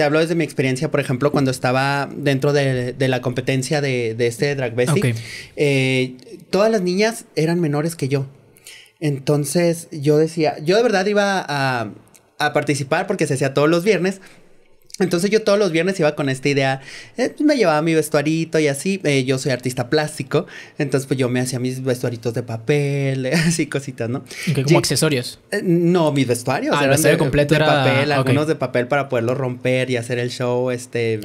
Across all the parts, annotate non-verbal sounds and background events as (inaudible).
te hablo desde mi experiencia, por ejemplo, cuando estaba dentro de, la competencia de, este Drag Bestie, eh, todas las niñas eran menores que yo. Entonces yo decía, yo de verdad iba a, a participar porque se hacía todos los viernes, entonces yo todos los viernes iba con esta idea, eh, pues, me llevaba mi vestuarito y así, eh, yo soy artista plástico, entonces pues yo me hacía mis vestuaritos de papel, (laughs) así cositas, ¿no? ¿Como accesorios? Eh, no, mis vestuarios. Ah, vestuario de, completo de papel, algunos de papel para poderlo romper y hacer el show, este...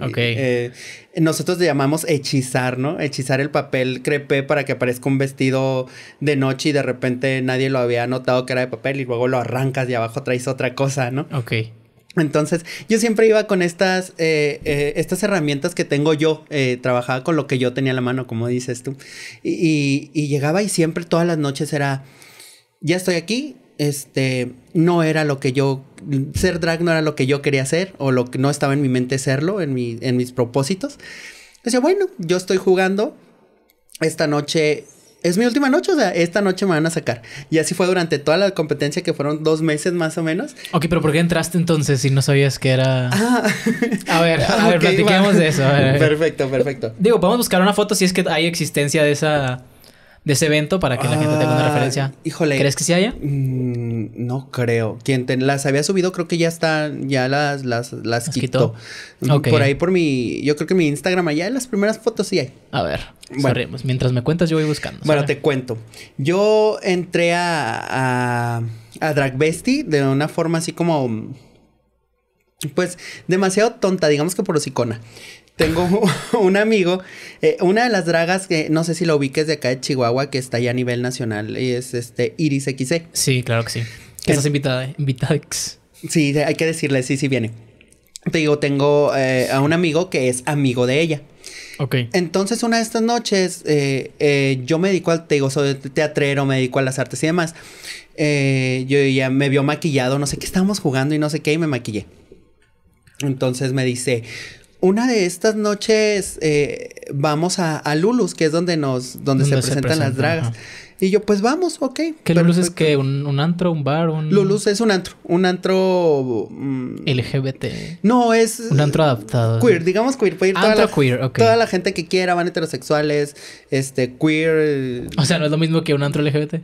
nosotros le llamamos hechizar, ¿no? Hechizar el papel crepe para que aparezca un vestido de noche y de repente nadie lo había notado que era de papel y luego lo arrancas y abajo traes otra cosa, ¿no? Ok. Entonces, yo siempre iba con estas, eh, eh, estas herramientas que tengo yo, eh, trabajaba con lo que yo tenía a la mano, como dices tú, y, llegaba y siempre todas las noches era, ya estoy aquí, este, no era lo que yo, ser drag no era lo que yo quería hacer, o lo que no estaba en mi mente serlo, en, en mis propósitos. Decía, bueno, yo estoy jugando, esta noche es mi última noche, o sea, esta noche me van a sacar. Y así fue durante toda la competencia, que fueron dos meses más o menos. Ok, pero ¿por qué entraste entonces si no sabías que era...? A ver, a ver, platiquemos de eso. Perfecto, perfecto. Digo, podemos buscar una foto si es que hay existencia de esa de ese evento para que la gente tenga una ah, referencia. híjole. ¿Crees que sí haya? Mm, no creo. Quien te las había subido creo que ya están, ya las, las, las, quitó. Por ahí por mi, yo creo que mi Instagram allá en las primeras fotos sí hay. A ver, bueno. Pues mientras me cuentas yo voy buscando. Bueno, te cuento. Yo entré a, a, a Dragbesti de una forma así como pues demasiado tonta, digamos que por hocicona tengo (laughs) un amigo, eh, una de las dragas que no sé si lo ubiques de acá de Chihuahua, que está ya a nivel nacional, y es este Iris XC. E. Sí, claro que sí. Que estás invitada, invitada. Sí, hay que decirle, sí, sí viene. Te digo, tengo eh, a un amigo que es amigo de ella. Ok. Entonces, una de estas noches, eh, yo me dedico al, te digo, teatrero, me dedico a las artes y demás. yo ya me vio maquillado, no sé qué estábamos jugando y no sé qué, y me maquillé. Entonces me dice, una de estas noches eh, vamos a, a, Lulus, que es donde nos, donde, se, presentan las dragas. Y yo, pues vamos, ok. ¿Qué Lulus es que un, antro, un bar, un. Lulus es un antro, un antro. Mm, LGBT. No, es. Un antro adaptado. Queer, digamos queer. Puede ir ah, toda la, Toda la gente que quiera, van heterosexuales, este, queer. O sea, no es lo mismo que un antro LGBT.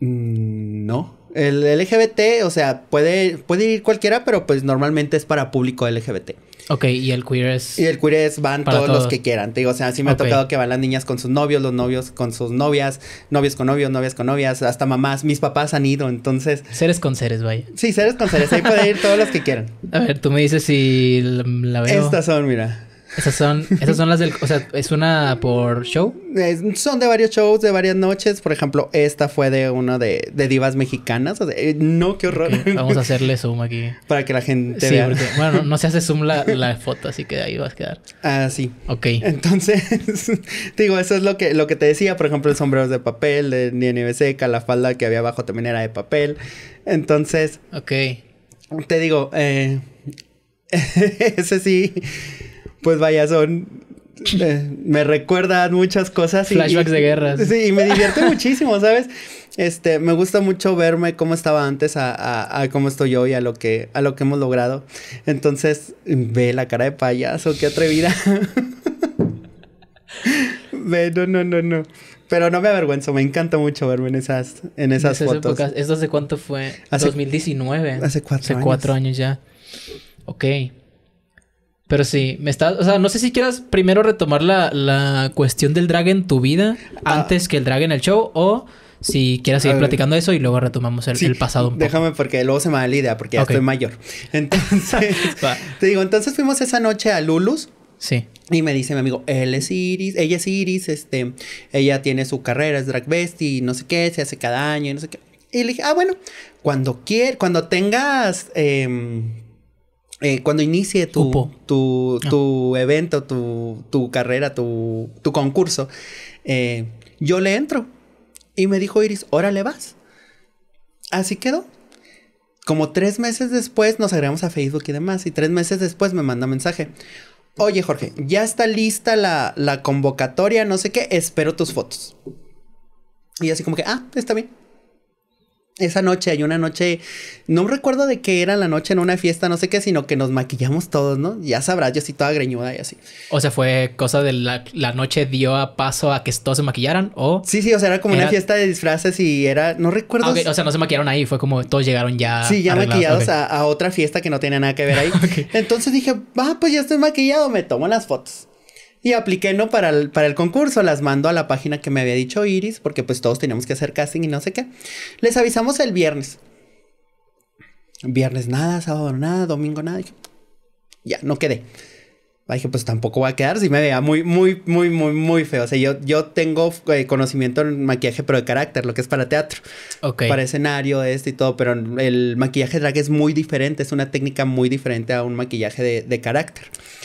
Mm, no. El LGBT, o sea, puede, puede ir cualquiera, pero pues normalmente es para público LGBT. Ok, y el queer es. Y el queer es van todos, los que quieran. Te digo, o sea, sí me ha tocado que van las niñas con sus novios, los novios con sus novias, novios con novios, novias con novias, hasta mamás. Mis papás han ido, entonces. Seres con seres, vaya. Sí, seres con seres. Ahí pueden ir todos los que quieran. A ver, tú me dices si la veo. Estas son, mira. Esas son, esas son las del. O sea, ¿es una por show? son de varios shows, de varias noches. Por ejemplo, esta fue de una de, divas mexicanas. Eh, no, qué horror. vamos a hacerle zoom aquí. (laughs) Para que la gente vea. bueno, no se hace zoom (laughs) la, foto, así que ahí vas a quedar. Ah, sí. Ok. Entonces, (laughs) digo, eso es lo que, lo que te decía. Por ejemplo, el sombrero de papel de nieve seca, la falda que había abajo también era de papel. Entonces. Ok. Te digo, eh, ese sí pues vaya, son me, recuerdan muchas cosas. Y, Flashbacks de guerras. Sí, y me divierte (laughs) muchísimo, ¿sabes? Este, me gusta mucho verme cómo estaba antes a, a, cómo estoy hoy, a lo que, a lo que hemos logrado. Entonces, ve la cara de payaso, qué atrevida. (laughs) ve, no, no, no, no. Pero no me avergüenzo, me encanta mucho verme en esas, en esas, fotos. ¿Esto hace cuánto fue? Hace, 2019. Hace cuatro años. Hace cuatro años ya. Ok. Pero sí, me está. O sea, no sé si quieras primero retomar la, la cuestión del drag en tu vida ah. antes que el drag en el show o si quieres seguir platicando eso y luego retomamos el, pasado. Un poco. Déjame porque luego se me da la idea porque ya estoy mayor. (laughs) Entonces, te digo, entonces fuimos esa noche a Lulus. Sí. Y me dice mi amigo, él es Iris, ella es Iris, este, ella tiene su carrera, es drag y no sé qué, se hace cada año y no sé qué. Y le dije, ah, bueno, cuando quieras, cuando tengas eh, eh, cuando inicie tu, ah. tu, evento, tu, carrera, tu, concurso, eh, yo le entro. Y me dijo Iris, órale vas. Así quedó. Como tres meses después nos agregamos a Facebook y demás. Y tres meses después me manda mensaje. Oye Jorge, ya está lista la, la convocatoria, no sé qué, espero tus fotos. Y así como que, ah, está bien esa noche, hay una noche, no recuerdo de qué era la noche en una fiesta, no sé qué, sino que nos maquillamos todos, ¿no? Ya sabrás, yo estoy toda greñuda y así. O sea, fue cosa de la, noche dio a paso a que todos se maquillaran o... Sí, sí, o sea, era como una fiesta de disfraces y era, no recuerdo... Ah, o sea, no se maquillaron ahí, fue como todos llegaron ya... Sí, ya maquillados a, otra fiesta que no tenía nada que ver ahí. (laughs) Entonces dije, va, pues ya estoy maquillado, me tomo las fotos. Y apliqué no para el, para el concurso, las mando a la página que me había dicho Iris, porque pues todos teníamos que hacer casting y no sé qué. Les avisamos el viernes. Viernes nada, sábado nada, domingo nada. Ya, no quedé dije, pues tampoco va a quedar si me vea muy, muy, muy, muy, muy feo. O sea, yo, yo tengo eh, conocimiento en maquillaje, pero de carácter, lo que es para teatro. Para escenario, esto y todo, pero el maquillaje drag es muy diferente, es una técnica muy diferente a un maquillaje de, carácter.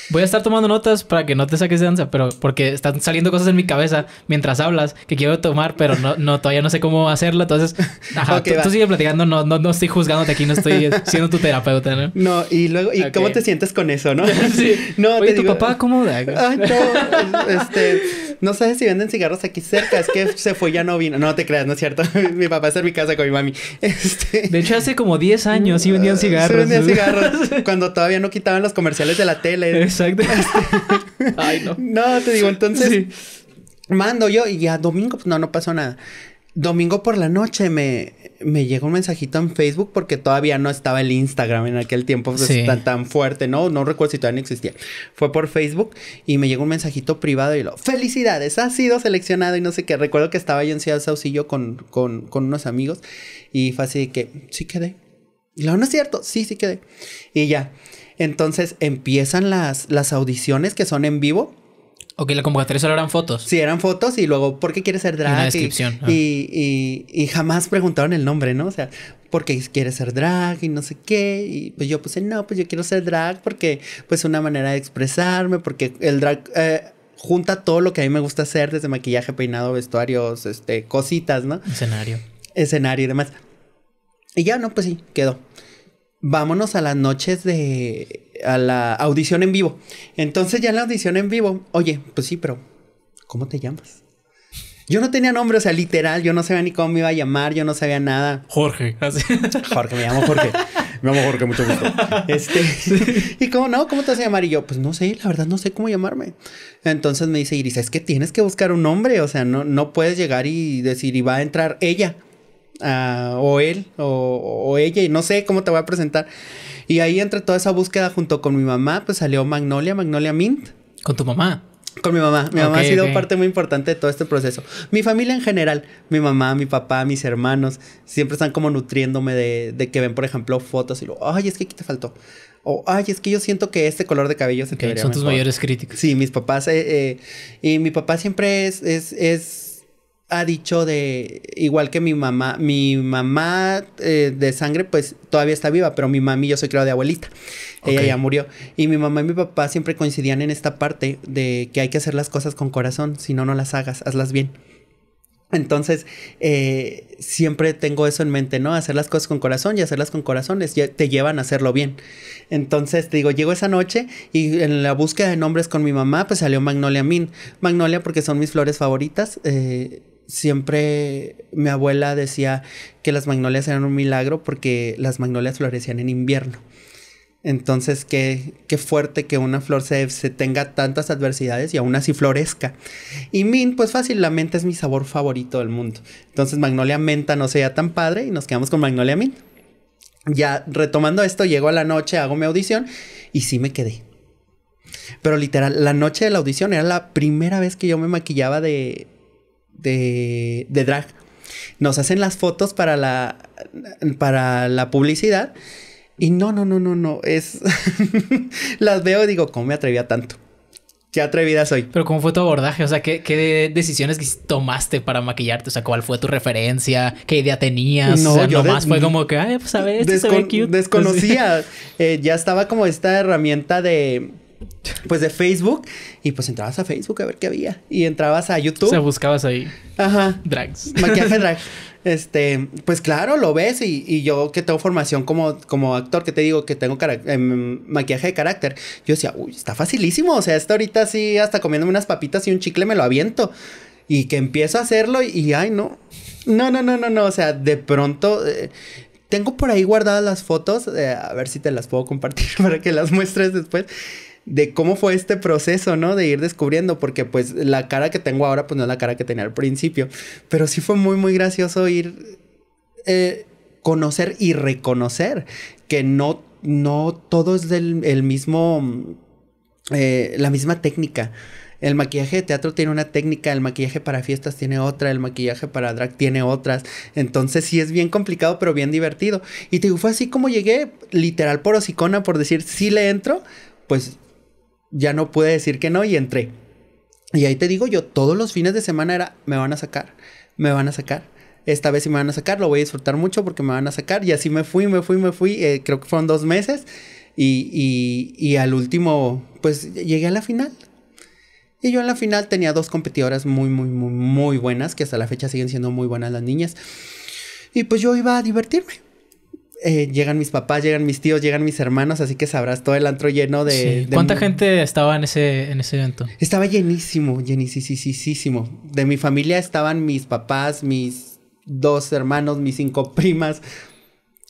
Voy a estar tomando notas para que no te saques de danza, pero porque están saliendo cosas en mi cabeza mientras hablas que quiero tomar, pero no, no todavía no sé cómo hacerlo. Entonces, (laughs) ajá, tú, sigues platicando, no, no, no estoy juzgándote aquí, no estoy siendo tu terapeuta, ¿no? No, y luego, ¿y cómo te sientes con eso, no? (laughs) sí. No, Oye, tu papá, ¿cómo? (laughs) Ay, no, este, no sabes si venden cigarros aquí cerca, es que se fue, ya no vino. No te creas, no es cierto. (laughs) mi papá está en mi casa con mi mami. Este... De hecho, hace como 10 años sí vendían (laughs) cigarros. Sí vendían cigarros, cuando todavía no quitaban los comerciales de la tele. Exacto. Este, Ay, no. No, te digo, entonces, mando yo y ya domingo, pues no, no pasó nada. Domingo por la noche me, me llegó un mensajito en Facebook porque todavía no estaba el Instagram en aquel tiempo pues, tan, fuerte, ¿no? No recuerdo si todavía no existía. Fue por Facebook y me llegó un mensajito privado y lo, felicidades, has sido seleccionado y no sé qué. Recuerdo que estaba yo en Ciudad Saucillo con, unos amigos y fue así que, sí quedé. Y lo, no es cierto, sí, sí quedé. Y ya. Entonces empiezan las, las audiciones que son en vivo Ok, la convocatoria solo eran fotos. Sí, eran fotos y luego, ¿por qué quieres ser drag? Y una descripción. Y, jamás preguntaron el nombre, ¿no? O sea, ¿por qué quieres ser drag? Y no sé qué. Y pues yo puse, no, pues yo quiero ser drag porque, pues, una manera de expresarme, porque el drag. Eh, junta todo lo que a mí me gusta hacer, desde maquillaje, peinado, vestuarios, este, cositas, ¿no? Escenario. Escenario y demás. Y ya, no, pues sí, quedó. Vámonos a las noches de a la audición en vivo. Entonces ya en la audición en vivo, oye, pues sí, pero ¿cómo te llamas? Yo no tenía nombre, o sea, literal, yo no sabía ni cómo me iba a llamar, yo no sabía nada. Jorge, así. (laughs) Jorge, me llamo Jorge. Me llamo Jorge, mucho gusto. Este, (laughs) y cómo no, ¿cómo te vas a llamar? Y yo, pues no sé, la verdad no sé cómo llamarme. Entonces me dice Iris, es que tienes que buscar un nombre, o sea, no, no puedes llegar y decir, y va a entrar ella, ah, o él, o, o ella, y no sé cómo te voy a presentar. Y ahí entre toda esa búsqueda junto con mi mamá, pues salió Magnolia, Magnolia Mint. ¿Con tu mamá? Con mi mamá. Mi mamá ha sido parte muy importante de todo este proceso. Mi familia en general, mi mamá, mi papá, mis hermanos, siempre están como nutriéndome de, que ven, por ejemplo, fotos y lo, ay, es que aquí te faltó. O, ay, es que yo siento que este color de cabello se te vería Son tus mayores críticos. Sí, mis papás. Eh, eh, y mi papá siempre es, es ha dicho de, igual que mi mamá, mi mamá eh, de sangre pues todavía está viva, pero mi mami yo soy creo de abuelita, ella ya murió. Y mi mamá y mi papá siempre coincidían en esta parte de que hay que hacer las cosas con corazón, si no, no las hagas, hazlas bien. Entonces, eh, siempre tengo eso en mente, ¿no? Hacer las cosas con corazón y hacerlas con corazones te llevan a hacerlo bien. Entonces, digo, llego esa noche y en la búsqueda de nombres con mi mamá, pues salió Magnolia Min. Magnolia porque son mis flores favoritas. Eh, siempre mi abuela decía que las magnolias eran un milagro porque las magnolias florecían en invierno. Entonces, qué, qué fuerte que una flor se, se, tenga tantas adversidades y aún así florezca. Y Mint, pues fácil, la menta es mi sabor favorito del mundo. Entonces, Magnolia Menta no sea tan padre y nos quedamos con Magnolia Mint. Ya retomando esto, llego a la noche, hago mi audición y sí me quedé. Pero literal, la noche de la audición era la primera vez que yo me maquillaba de, de, de drag. Nos hacen las fotos para la, para la publicidad. Y no, no, no, no, no. Es. (laughs) las veo y digo, ¿cómo me atrevía tanto? Qué atrevida soy. Pero, ¿cómo fue tu abordaje? O sea, ¿qué, ¿qué, decisiones tomaste para maquillarte? O sea, ¿cuál fue tu referencia? ¿Qué idea tenías? No, fue como que, ay, pues a ver, esto cute. Desconocía. (laughs) Eh, ya estaba como esta herramienta de pues de Facebook y pues entrabas a Facebook a ver qué había y entrabas a YouTube. O buscabas ahí. Ajá. Drags. Maquillaje drag. (laughs) Este, pues claro, lo ves y, yo que tengo formación como, como actor, que te digo que tengo em, maquillaje de carácter, yo decía, uy, está facilísimo, o sea, esto ahorita sí, hasta comiéndome unas papitas y un chicle me lo aviento y que empiezo a hacerlo y, ay, no, no, no, no, no, no, o sea, de pronto... Eh, tengo por ahí guardadas las fotos, eh, a ver si te las puedo compartir (laughs) para que las muestres después de cómo fue este proceso, ¿no? De ir descubriendo, porque pues la cara que tengo ahora, pues no es la cara que tenía al principio, pero sí fue muy, muy gracioso ir, eh, conocer y reconocer que no, no todo es del el mismo, eh, la misma técnica. El maquillaje de teatro tiene una técnica, el maquillaje para fiestas tiene otra, el maquillaje para drag tiene otras. Entonces sí es bien complicado, pero bien divertido. Y te digo, fue así como llegué, literal por osicona por decir, sí le entro, pues ya no pude decir que no y entré. Y ahí te digo yo, todos los fines de semana era, me van a sacar, me van a sacar. Esta vez sí me van a sacar, lo voy a disfrutar mucho porque me van a sacar. Y así me fui, me fui, me fui. Eh, creo que fueron dos meses. Y, y, y al último, pues llegué a la final. Y yo en la final tenía dos competidoras muy, muy, muy, muy buenas, que hasta la fecha siguen siendo muy buenas las niñas. Y pues yo iba a divertirme eh, llegan mis papás, llegan mis tíos, llegan mis hermanos, así que sabrás todo el antro lleno de. ¿Cuánta gente estaba en ese, en ese evento? Estaba llenísimo, llenísimo. De mi familia estaban mis papás, mis dos hermanos, mis cinco (laughs) primas,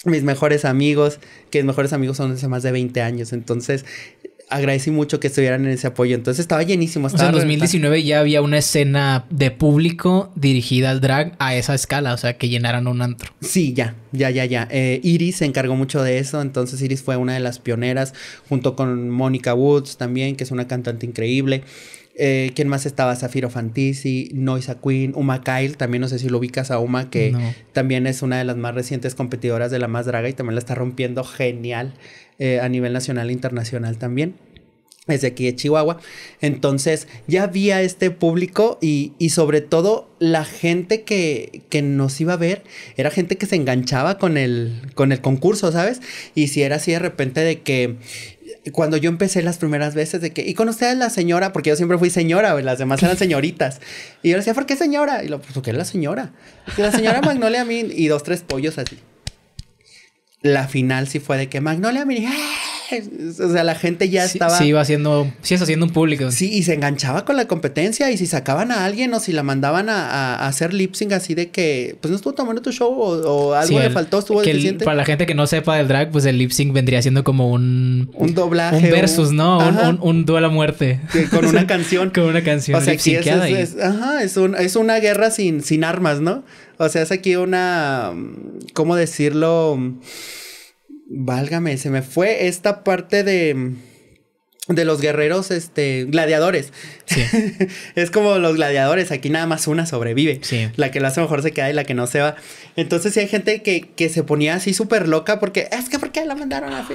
mis mejores amigos, que mis mejores amigos son desde más de 20 años. Entonces, agradecí mucho que estuvieran en ese apoyo. Entonces estaba llenísimo. Estaba en 2019 ya había una escena de público dirigida al drag a esa escala, o sea, que llenaran un antro. Sí, ya, ya, ya, ya. Eh, Iris se encargó mucho de eso, entonces Iris fue una de las pioneras, junto con Mónica Woods también, que es una cantante increíble. Eh, ¿Quién más estaba? Zafiro Fantisi, Noisa Queen, Uma Kyle, también no sé si lo ubicas a Uma, que también es una de las más recientes competidoras de la más draga y también la está rompiendo genial eh, a nivel nacional e internacional también desde aquí de Chihuahua. Entonces ya había este público y, sobre todo la gente que, nos iba a ver era gente que se enganchaba con el, con el concurso, ¿sabes? Y si era así de repente de que cuando yo empecé las primeras veces de que, y con ustedes la señora, porque yo siempre fui señora, las demás eran (laughs) señoritas. Y yo decía, ¿por qué señora? Y lo, pues, ¿qué es la señora? la señora Magnolia a y dos, tres pollos así. La final sí fue de que Magnolia me (laughs) o sea, la gente ya estaba. Sí, iba haciendo, sí es haciendo un público. Sí, y se enganchaba con la competencia y si sacaban a alguien o si la mandaban a, hacer lip sync así de que, pues no estuvo tomando tu show o, algo le faltó, estuvo que para la gente que no sepa del drag, pues el lip sync vendría siendo como un. Un doblaje. Un versus, ¿no? Un, un, duelo a muerte. con una (laughs) canción. con una canción. O sea, es, ajá, es, una guerra sin, sin armas, ¿no? O sea, es aquí una. ¿Cómo decirlo? Válgame, se me fue esta parte de de los guerreros, este, gladiadores. (laughs) es como los gladiadores, aquí nada más una sobrevive. La que lo hace mejor se queda y la que no se va. Entonces sí hay gente que, se ponía así súper loca porque es que porque la mandaron a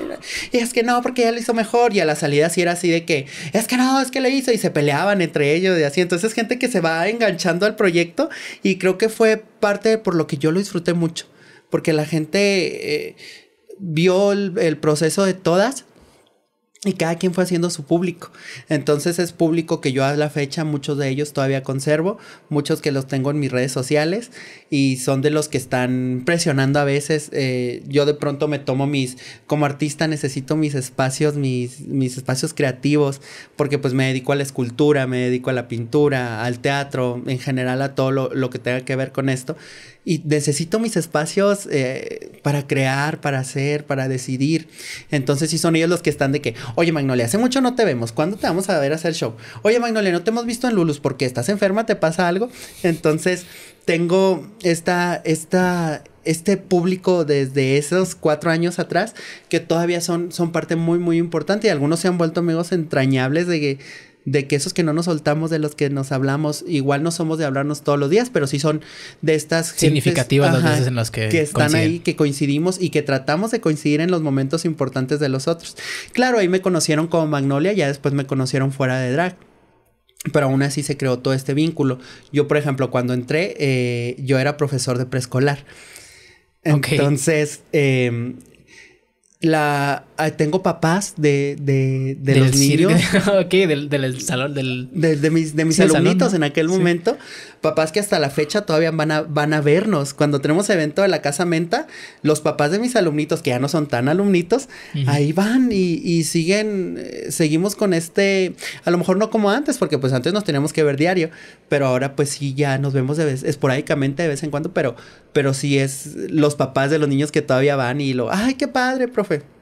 y es que no, porque ella lo hizo mejor y a la salida sí era así de que es que no, es que le hizo y se peleaban entre ellos y así. Entonces gente que se va enganchando al proyecto y creo que fue parte por lo que yo lo disfruté mucho porque la gente... Eh, vio el, el proceso de todas y cada quien fue haciendo su público. Entonces es público que yo a la fecha, muchos de ellos todavía conservo, muchos que los tengo en mis redes sociales y son de los que están presionando a veces. Eh, yo de pronto me tomo mis, como artista necesito mis espacios, mis, mis espacios creativos, porque pues me dedico a la escultura, me dedico a la pintura, al teatro, en general a todo lo, lo que tenga que ver con esto. Y necesito mis espacios eh, para crear, para hacer, para decidir. Entonces sí son ellos los que están de que, Oye, Magnolia, hace mucho no te vemos. ¿Cuándo te vamos a ver a hacer show? Oye, Magnolia, no te hemos visto en Lulus porque estás enferma, te pasa algo. Entonces, tengo esta, esta, este público desde esos cuatro años atrás que todavía son, son parte muy, muy importante y algunos se han vuelto amigos entrañables de que de que esos que no nos soltamos, de los que nos hablamos, igual no somos de hablarnos todos los días, pero sí son de estas... Significativas veces en las que... Que están ahí, que coincidimos y que tratamos de coincidir en los momentos importantes de los otros. Claro, ahí me conocieron como Magnolia, ya después me conocieron fuera de drag. Pero aún así se creó todo este vínculo. Yo, por ejemplo, cuando entré, eh, yo era profesor de preescolar. Entonces, em, la, Ah, tengo papás de, de, los niños. (laughs) ok, del, del, salón, del... De, mis, de mis alumnitos en aquel momento. Papás que hasta la fecha todavía van a, van a vernos. Cuando tenemos evento de la Casa Menta, los papás de mis alumnitos, que ya no son tan alumnitos, ahí van y, siguen, eh, seguimos con este, a lo mejor no como antes, porque pues antes nos teníamos que ver diario, pero ahora pues sí, ya nos vemos de vez, esporádicamente de vez en cuando, pero, pero sí es los papás de los niños que todavía van y lo, ay, qué padre, profe.